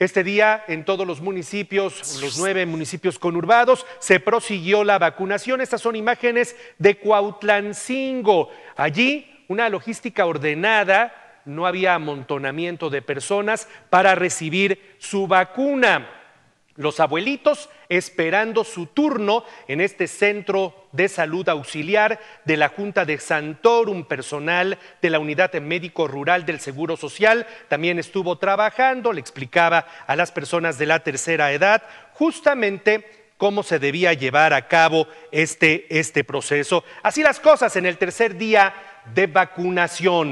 Este día en todos los municipios, los nueve municipios conurbados, se prosiguió la vacunación. Estas son imágenes de Cuautlancingo. Allí una logística ordenada, no había amontonamiento de personas para recibir su vacuna los abuelitos esperando su turno en este centro de salud auxiliar de la Junta de Santorum, personal de la unidad médico rural del Seguro Social, también estuvo trabajando, le explicaba a las personas de la tercera edad justamente cómo se debía llevar a cabo este, este proceso. Así las cosas en el tercer día de vacunación.